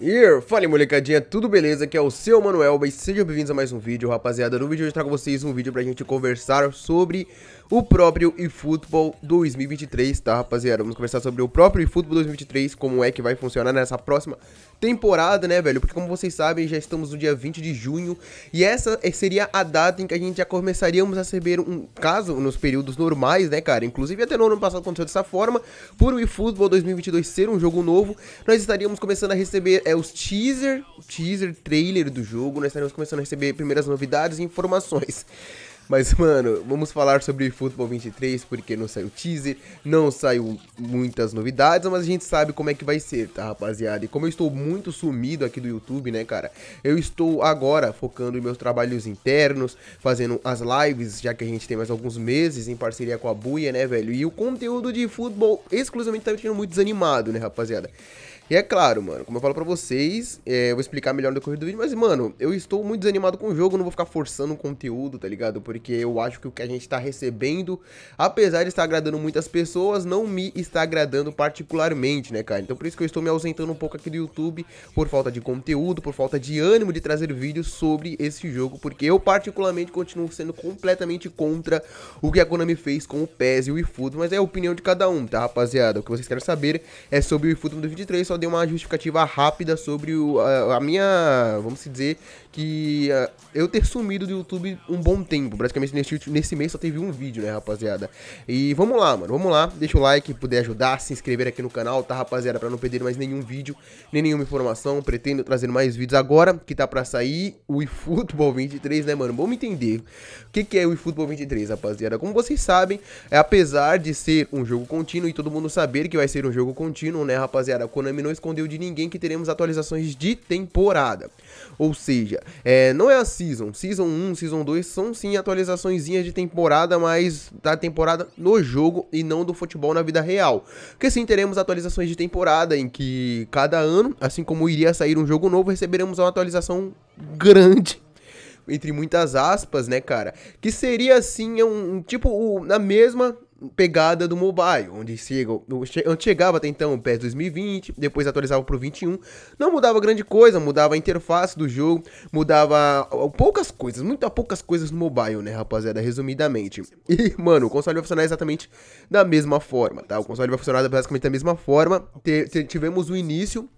Here. Fala molecadinha, tudo beleza? Aqui é o seu Manuel e sejam bem-vindos a mais um vídeo, rapaziada. No vídeo de hoje trago vocês um vídeo pra gente conversar sobre o próprio eFootball 2023, tá rapaziada? Vamos conversar sobre o próprio eFootball 2023, como é que vai funcionar nessa próxima temporada, né, velho? Porque como vocês sabem, já estamos no dia 20 de junho e essa eh, seria a data em que a gente já começaríamos a receber um caso nos períodos normais, né, cara? Inclusive até no ano passado aconteceu dessa forma, por o eFootball 2022 ser um jogo novo, nós estaríamos começando a receber é, os teaser, teaser trailer do jogo, nós estaríamos começando a receber primeiras novidades e informações. Mas, mano, vamos falar sobre Futebol 23, porque não saiu teaser, não saiu muitas novidades, mas a gente sabe como é que vai ser, tá, rapaziada? E como eu estou muito sumido aqui do YouTube, né, cara? Eu estou agora focando em meus trabalhos internos, fazendo as lives, já que a gente tem mais alguns meses em parceria com a Buia, né, velho? E o conteúdo de futebol exclusivamente tá me tendo muito desanimado, né, rapaziada? E é claro, mano, como eu falo pra vocês, é, eu vou explicar melhor no decorrer do vídeo, mas, mano, eu estou muito desanimado com o jogo, não vou ficar forçando o conteúdo, tá ligado? Porque eu acho que o que a gente tá recebendo, apesar de estar agradando muitas pessoas, não me está agradando particularmente, né, cara? Então por isso que eu estou me ausentando um pouco aqui do YouTube, por falta de conteúdo, por falta de ânimo de trazer vídeos sobre esse jogo, porque eu particularmente continuo sendo completamente contra o que a Konami fez com o PES e o eFootball, mas é a opinião de cada um, tá, rapaziada? O que vocês querem saber é sobre o eFootball 2023. 23, só eu dei uma justificativa rápida sobre o, a, a, minha, vamos dizer, que eu ter sumido do YouTube um bom tempo. Praticamente nesse, nesse mês só teve um vídeo, né, rapaziada? E vamos lá, mano, vamos lá. Deixa o like, puder ajudar, se inscrever aqui no canal, tá, rapaziada? Pra não perder mais nenhum vídeo, nem nenhuma informação. Pretendo trazer mais vídeos agora, que tá pra sair o eFootball 23, né, mano? Vamos entender o que, que é o eFootball 23, rapaziada. Como vocês sabem, é, apesar de ser um jogo contínuo e todo mundo saber que vai ser um jogo contínuo, né, rapaziada? A Konami não não escondeu de ninguém que teremos atualizações de temporada. Ou seja, é, não é a Season. Season 1, Season 2 são sim atualizaçõezinhas de temporada, mas da temporada no jogo e não do futebol na vida real. Porque sim, teremos atualizações de temporada em que cada ano, assim como iria sair um jogo novo, receberemos uma atualização grande entre muitas aspas, né, cara? Que seria assim um, um tipo na mesma pegada do mobile, onde chega, onde chegava até então o PES 2020, depois atualizava para o 21, não mudava grande coisa, mudava a interface do jogo, mudava poucas coisas, muito poucas coisas no mobile, né, rapaziada, resumidamente. E, mano, o console vai funcionar exatamente da mesma forma, tá? O console vai funcionar basicamente da mesma forma. T tivemos o início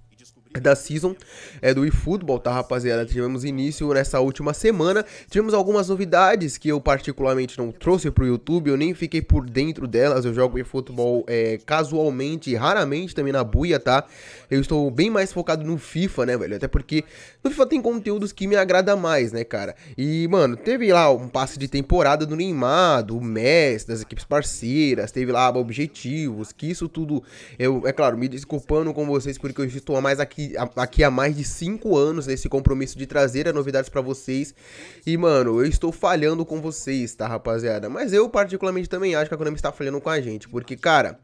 é da season é, do eFootball, tá, rapaziada? Tivemos início nessa última semana. Tivemos algumas novidades que eu particularmente não trouxe pro YouTube, eu nem fiquei por dentro delas. Eu jogo eFootball é, casualmente, raramente também na buia, tá? Eu estou bem mais focado no FIFA, né, velho? Até porque no FIFA tem conteúdos que me agrada mais, né, cara? E, mano, teve lá um passe de temporada do Neymar, do Messi, das equipes parceiras, teve lá objetivos, que isso tudo, eu, é claro, me desculpando com vocês porque eu estou mais aqui aqui, aqui há mais de 5 anos nesse né, compromisso de trazer as novidades para vocês. E, mano, eu estou falhando com vocês, tá, rapaziada? Mas eu, particularmente, também acho que a Konami está falhando com a gente. Porque, cara,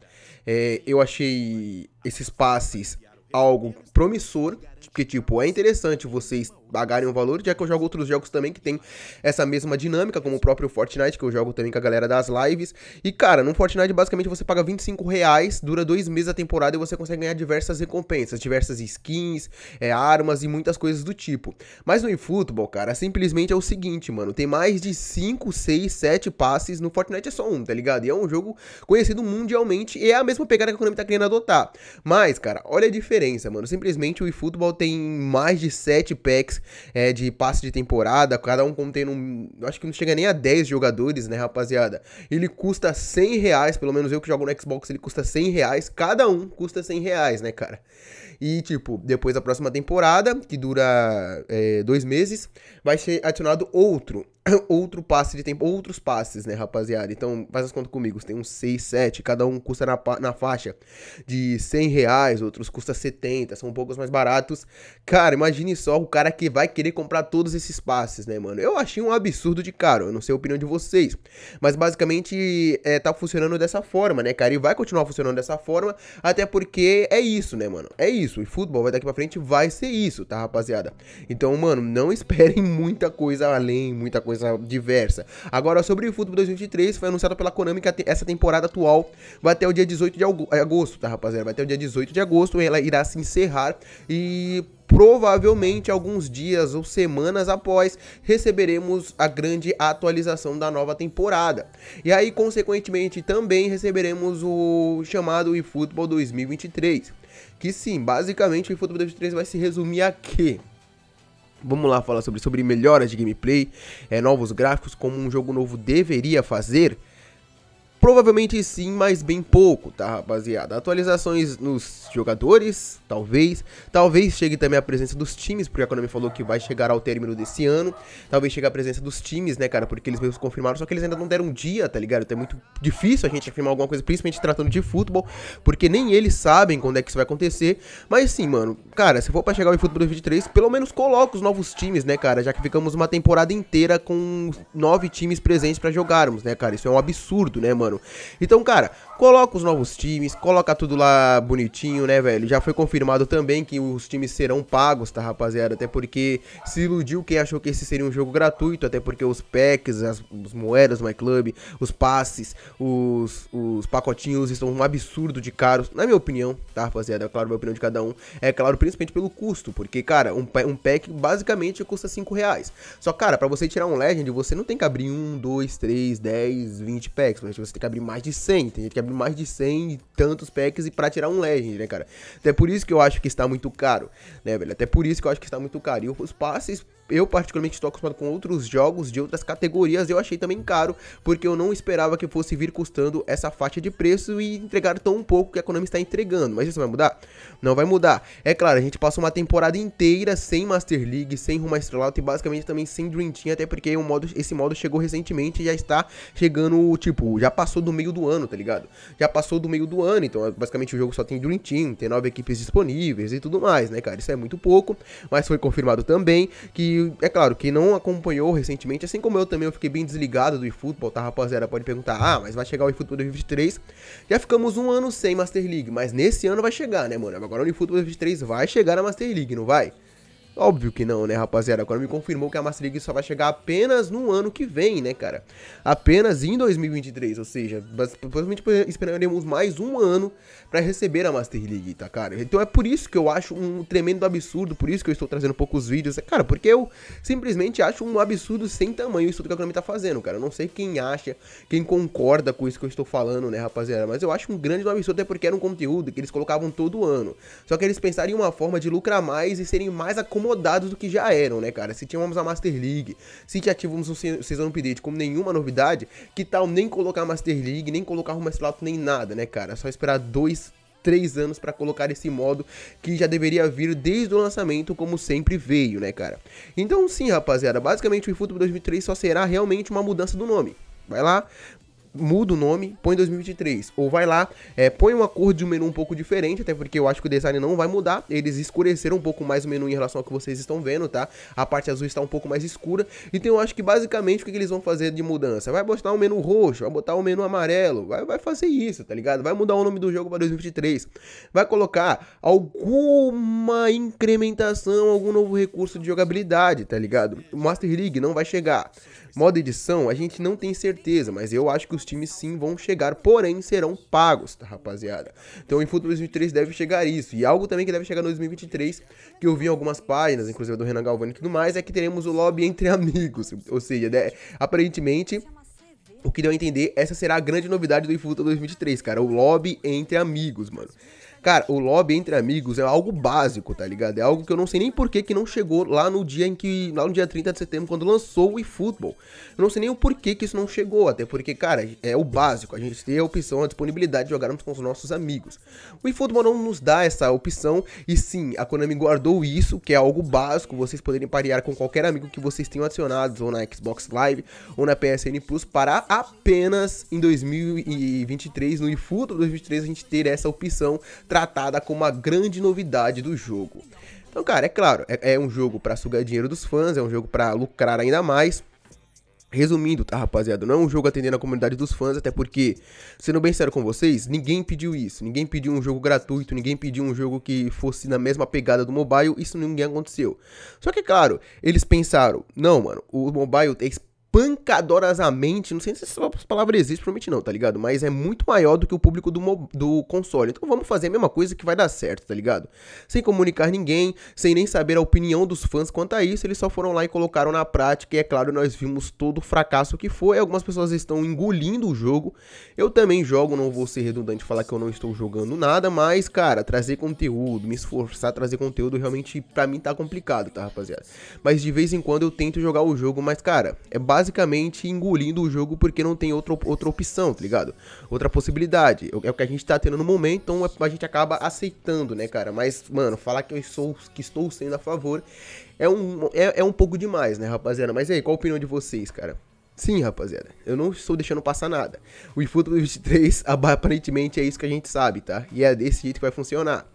é, eu achei esses passes algo promissor porque, tipo, é interessante vocês pagarem um valor, já que eu jogo outros jogos também que tem essa mesma dinâmica, como o próprio Fortnite, que eu jogo também com a galera das lives. E, cara, no Fortnite, basicamente, você paga 25 reais, dura dois meses a temporada e você consegue ganhar diversas recompensas, diversas skins, é, armas e muitas coisas do tipo. Mas no eFootball, cara, simplesmente é o seguinte, mano, tem mais de 5, 6, 7 passes, no Fortnite é só um, tá ligado? E é um jogo conhecido mundialmente e é a mesma pegada que a Konami tá querendo adotar. Mas, cara, olha a diferença, mano, simplesmente o eFootball tem mais de 7 packs é, de passe de temporada, cada um contendo, um, acho que não chega nem a 10 jogadores, né, rapaziada? Ele custa 100 reais, pelo menos eu que jogo no Xbox, ele custa 100 reais, cada um custa 100 reais, né, cara? E, tipo, depois da próxima temporada, que dura é, dois meses, vai ser adicionado outro. outro passe de tempo, outros passes, né, rapaziada? Então, faz as contas comigo, tem uns 6, 7, cada um custa na, na faixa de 100 reais, outros custa 70, são um pouco mais baratos. Cara, imagine só o cara que vai querer comprar todos esses passes, né, mano? Eu achei um absurdo de caro, eu não sei a opinião de vocês, mas basicamente é, tá funcionando dessa forma, né, cara? E vai continuar funcionando dessa forma, até porque é isso, né, mano? É isso, e futebol vai daqui pra frente vai ser isso, tá, rapaziada? Então, mano, não esperem muita coisa além, muita coisa coisa diversa. Agora, sobre o futebol 2023, foi anunciado pela Konami que essa temporada atual vai até o dia 18 de eh, agosto, tá, rapaziada? Vai até o dia 18 de agosto, ela irá se encerrar e provavelmente alguns dias ou semanas após receberemos a grande atualização da nova temporada. E aí, consequentemente, também receberemos o chamado eFootball 2023. Que sim, basicamente o eFootball 2023 vai se resumir a quê? Vamos lá falar sobre, sobre melhoras de gameplay, é, novos gráficos, como um jogo novo deveria fazer. Provavelmente sim, mas bem pouco, tá rapaziada? Atualizações nos jogadores, talvez. Talvez chegue também a presença dos times, porque a Konami falou que vai chegar ao término desse ano. Talvez chegue a presença dos times, né, cara? Porque eles mesmos confirmaram, só que eles ainda não deram um dia, tá ligado? Então é muito difícil a gente afirmar alguma coisa, principalmente tratando de futebol, porque nem eles sabem quando é que isso vai acontecer. Mas sim, mano, cara, se for pra chegar o futebol 2023, pelo menos coloca os novos times, né, cara? Já que ficamos uma temporada inteira com nove times presentes para jogarmos, né, cara? Isso é um absurdo, né, mano? Então, cara, coloca os novos times, coloca tudo lá bonitinho, né, velho? Já foi confirmado também que os times serão pagos, tá, rapaziada? Até porque se iludiu quem achou que esse seria um jogo gratuito, até porque os packs, as, moedas My Club, os passes, os, os pacotinhos estão um absurdo de caros, na minha opinião, tá, rapaziada? É claro, minha opinião de cada um. É claro, principalmente pelo custo, porque, cara, um, um pack basicamente custa 5 reais. Só, cara, pra você tirar um Legend, você não tem que abrir 1, 2, 3, 10, 20 packs, mas você tem que abrir mais de 100, tem gente que abre mais de 100 e tantos packs e pra tirar um Legend, né, cara? Até então por isso que eu acho que está muito caro, né, velho? Até por isso que eu acho que está muito caro. E os passes eu particularmente estou acostumado com outros jogos de outras categorias, eu achei também caro, porque eu não esperava que fosse vir custando essa faixa de preço e entregar tão pouco que a Konami está entregando. Mas isso vai mudar? Não vai mudar. É claro, a gente passa uma temporada inteira sem Master League, sem Rumo Estrelado e basicamente também sem Dream Team, até porque modo, esse modo chegou recentemente e já está chegando, tipo, já passou do meio do ano, tá ligado? Já passou do meio do ano, então basicamente o jogo só tem Dream Team, tem nove equipes disponíveis e tudo mais, né, cara? Isso é muito pouco, mas foi confirmado também que é claro, quem não acompanhou recentemente, assim como eu também, eu fiquei bem desligado do eFootball, tá, rapaziada? Pode perguntar, ah, mas vai chegar o eFootball 2023. Já ficamos um ano sem Master League, mas nesse ano vai chegar, né, mano? Agora o eFootball 2023 vai chegar na Master League, não vai? Óbvio que não, né, rapaziada? Agora me confirmou que a Master League só vai chegar apenas no ano que vem, né, cara? Apenas em 2023, ou seja, provavelmente esperaremos mais um ano para receber a Master League, tá, cara? Então é por isso que eu acho um tremendo absurdo, por isso que eu estou trazendo poucos vídeos, é, cara, porque eu simplesmente acho um absurdo sem tamanho isso que a Konami tá fazendo, cara. Eu não sei quem acha, quem concorda com isso que eu estou falando, né, rapaziada? Mas eu acho um grande absurdo, até porque era um conteúdo que eles colocavam todo ano. Só que eles pensaram em uma forma de lucrar mais e serem mais acomodados acomodados do que já eram, né, cara? Se tínhamos a Master League, se já tínhamos um Season Update como nenhuma novidade, que tal nem colocar Master League, nem colocar o Master nem nada, né, cara? Só esperar dois, três anos para colocar esse modo que já deveria vir desde o lançamento, como sempre veio, né, cara? Então, sim, rapaziada, basicamente o eFootball 2003 só será realmente uma mudança do nome. Vai lá, muda o nome, põe 2023. Ou vai lá, é, põe uma cor de um menu um pouco diferente, até porque eu acho que o design não vai mudar. Eles escureceram um pouco mais o menu em relação ao que vocês estão vendo, tá? A parte azul está um pouco mais escura. Então eu acho que basicamente o que, eles vão fazer de mudança? Vai botar um menu roxo, vai botar um menu amarelo, vai, vai fazer isso, tá ligado? Vai mudar o nome do jogo para 2023. Vai colocar alguma incrementação, algum novo recurso de jogabilidade, tá ligado? O Master League não vai chegar. Modo edição, a gente não tem certeza, mas eu acho que os times sim vão chegar, porém serão pagos, tá, rapaziada? Então em futebol 2023 deve chegar isso. E algo também que deve chegar no 2023, que eu vi em algumas páginas, inclusive do Renan Galvani e tudo mais, é que teremos o lobby entre amigos. Ou seja, né, aparentemente o que deu a entender, essa será a grande novidade do Infuta 2023, cara. O lobby entre amigos, mano. Cara, o lobby entre amigos é algo básico, tá ligado? É algo que eu não sei nem por que não chegou lá no dia em que. Lá no dia 30 de setembro, quando lançou o eFootball. Eu não sei nem o porquê que isso não chegou, até porque, cara, é o básico. A gente tem a opção, a disponibilidade de jogarmos com os nossos amigos. O eFootball não nos dá essa opção, e sim, a Konami guardou isso, que é algo básico, vocês poderem parear com qualquer amigo que vocês tenham adicionados, ou na Xbox Live, ou na PSN Plus, para apenas em 2023, no eFootball 2023, a gente ter essa opção tratada como uma grande novidade do jogo. Então, cara, é claro, é, é um jogo para sugar dinheiro dos fãs, é um jogo para lucrar ainda mais. Resumindo, tá, rapaziada? Não é um jogo atendendo a comunidade dos fãs, até porque, sendo bem sério com vocês, ninguém pediu isso. Ninguém pediu um jogo gratuito, ninguém pediu um jogo que fosse na mesma pegada do mobile, isso ninguém aconteceu. Só que, claro, eles pensaram, não, mano, o mobile pancadorosamente, não sei se essa palavra existe, provavelmente não, tá ligado? Mas é muito maior do que o público do, do console. Então vamos fazer a mesma coisa que vai dar certo, tá ligado? Sem comunicar ninguém, sem nem saber a opinião dos fãs quanto a isso, eles só foram lá e colocaram na prática. E é claro, nós vimos todo o fracasso que foi. Algumas pessoas estão engolindo o jogo. Eu também jogo, não vou ser redundante falar que eu não estou jogando nada, mas, cara, trazer conteúdo, me esforçar a trazer conteúdo, realmente, pra mim tá complicado, tá, rapaziada? Mas de vez em quando eu tento jogar o jogo, mas, cara, é basicamente basicamente engolindo o jogo porque não tem outro, outra opção, tá ligado? Outra possibilidade. É o que a gente tá tendo no momento, então a gente acaba aceitando, né, cara? Mas, mano, falar que eu sou, que estou sendo a favor é um, é, é um pouco demais, né, rapaziada? Mas aí, qual a opinião de vocês, cara? Sim, rapaziada, eu não estou deixando passar nada. O eFootball 23 aparentemente é isso que a gente sabe, tá? E é desse jeito que vai funcionar.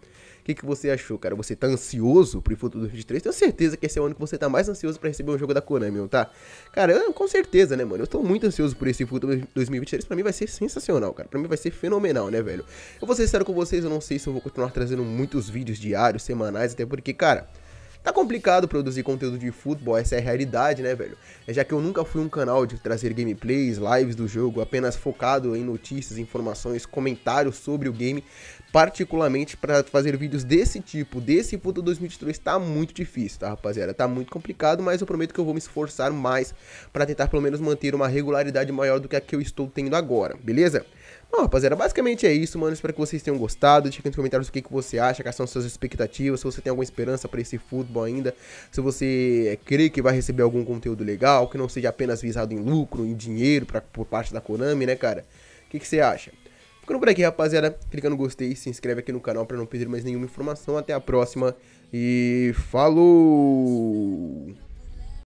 O que, que você achou, cara? Você tá ansioso pro futuro 2023? Tenho certeza que esse é o ano que você tá mais ansioso para receber um jogo da Konami, não tá? Cara, eu, com certeza, né, mano? Eu tô muito ansioso por esse futuro 2023. Pra mim vai ser sensacional, cara. Pra mim vai ser fenomenal, né, velho? Eu vou ser sincero com vocês, eu não sei se eu vou continuar trazendo muitos vídeos diários, semanais, até porque, cara. Tá complicado produzir conteúdo de futebol, essa é a realidade, né, velho? É, já que eu nunca fui um canal de trazer gameplays, lives do jogo, apenas focado em notícias, informações, comentários sobre o game, particularmente para fazer vídeos desse tipo, desse futebol 2023, tá muito difícil, tá, rapaziada? Tá muito complicado, mas eu prometo que eu vou me esforçar mais para tentar pelo menos manter uma regularidade maior do que a que eu estou tendo agora, beleza? Bom, rapaziada, basicamente é isso, mano. Espero que vocês tenham gostado. Deixa aqui nos comentários o que, que você acha, quais são suas expectativas, se você tem alguma esperança para esse futebol ainda, se você é, crê que vai receber algum conteúdo legal, que não seja apenas visado em lucro, em dinheiro pra, por parte da Konami, né, cara? O que, que você acha? Ficando por aqui, rapaziada. Clica no gostei, se inscreve aqui no canal para não perder mais nenhuma informação. Até a próxima e falou!